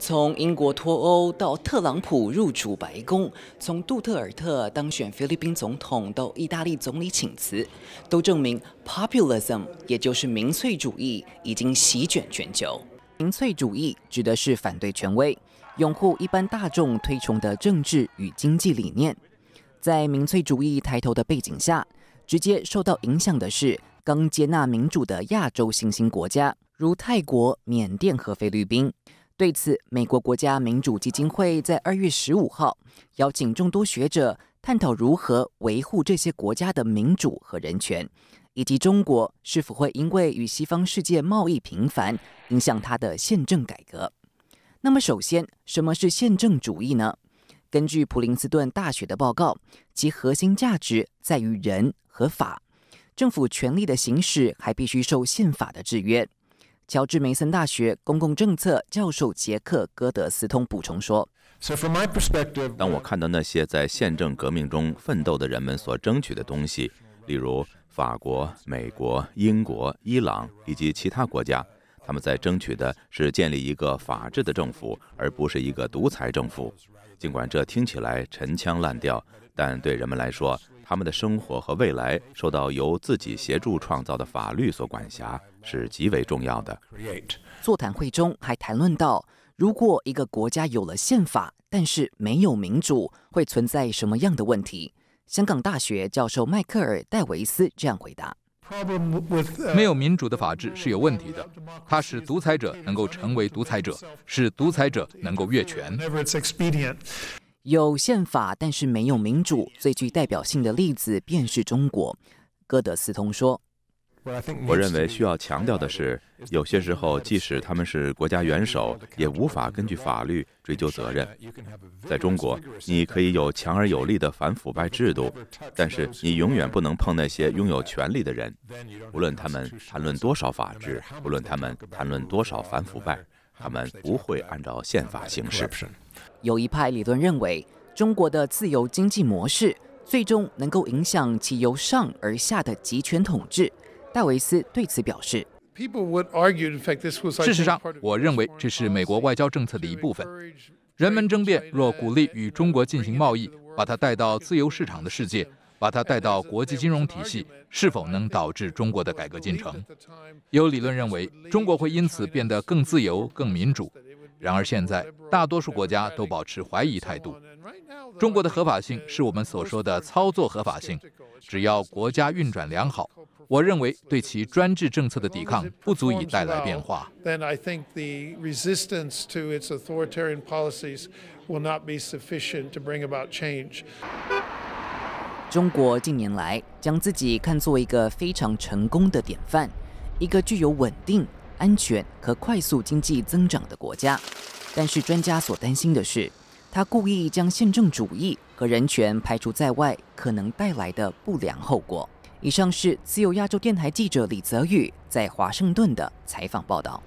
从英国脱欧到特朗普入主白宫，从杜特尔特当选菲律宾总统到意大利总理请辞，都证明 populism 也就是民粹主义已经席卷全球。民粹主义指的是反对权威、拥护一般大众推崇的政治与经济理念。在民粹主义抬头的背景下，直接受到影响的是刚接纳民主的亚洲新兴国家，如泰国、缅甸和菲律宾。对此，美国国家民主基金会在二月十五号邀请众多学者探讨如何维护这些国家的民主和人权，以及中国是否会因为与西方世界贸易频繁影响他的宪政改革。那么，首先，什么是宪政主义呢？根据普林斯顿大学的报告，其核心价值在于人和法，政府权力的行使还必须受宪法的制约。乔治梅森大学公共政策教授杰克·戈德斯通补充说：“当我看到那些在宪政革命中奋斗的人们所争取的东西，例如法国、美国、英国、伊朗以及其他国家，他们在争取的是建立一个法治的政府，而不是一个独裁政府。尽管这听起来陈腔滥调，但对人们来说，”他们的生活和未来受到由自己协助创造的法律所管辖是极为重要的。座谈会中还谈论到，如果一个国家有了宪法，但是没有民主，会存在什么样的问题？香港大学教授迈克尔·戴维斯这样回答：没有民主的法治是有问题的，它使独裁者能够成为独裁者，使独裁者能够越权。有宪法，但是没有民主。最具代表性的例子便是中国。哥德斯通说：“我认为需要强调的是，有些时候，即使他们是国家元首，也无法根据法律追究责任。在中国，你可以有强而有力的反腐败制度，但是你永远不能碰那些拥有权力的人，无论他们谈论多少法治，无论他们谈论多少反腐败。”他们不会按照宪法行事，有一派理论认为，中国的自由经济模式最终能够影响其由上而下的集权统治。戴维斯对此表示，事实上，我认为这是美国外交政策的一部分。人们争辩，若鼓励与中国进行贸易，把它带到自由市场的世界。把它带到国际金融体系，是否能导致中国的改革进程？有理论认为，中国会因此变得更自由、更民主。然而，现在大多数国家都保持怀疑态度。中国的合法性是我们所说的操作合法性。只要国家运转良好，我认为对其专制政策的抵抗不足以带来变化。中国近年来将自己看作一个非常成功的典范，一个具有稳定、安全和快速经济增长的国家。但是，专家所担心的是，他故意将宪政主义和人权排除在外，可能带来的不良后果。以上是自由亚洲电台记者李泽宇在华盛顿的采访报道。